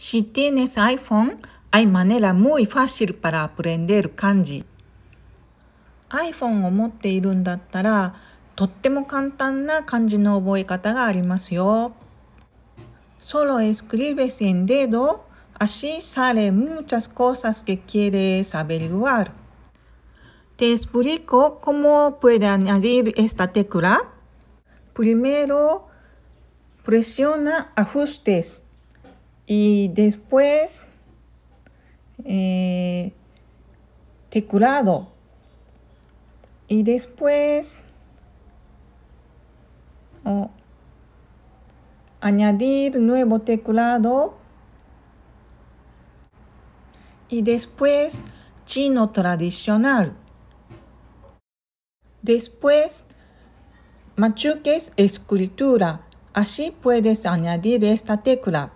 Si tienes iPhone, hay manera muy fácil para aprender kanji. iPhone を持っているんだったら、とっても簡単な漢字の覚え方がありますよ。Solo escribes en dedo, así sale muchas cosas que quieres averiguar. Te explico cómo puede añadir esta tecla. Primero, presiona ajustes. y después eh, teclado y después oh, añadir nuevo teculado y después chino tradicional después machuques escultura así puedes añadir esta tecla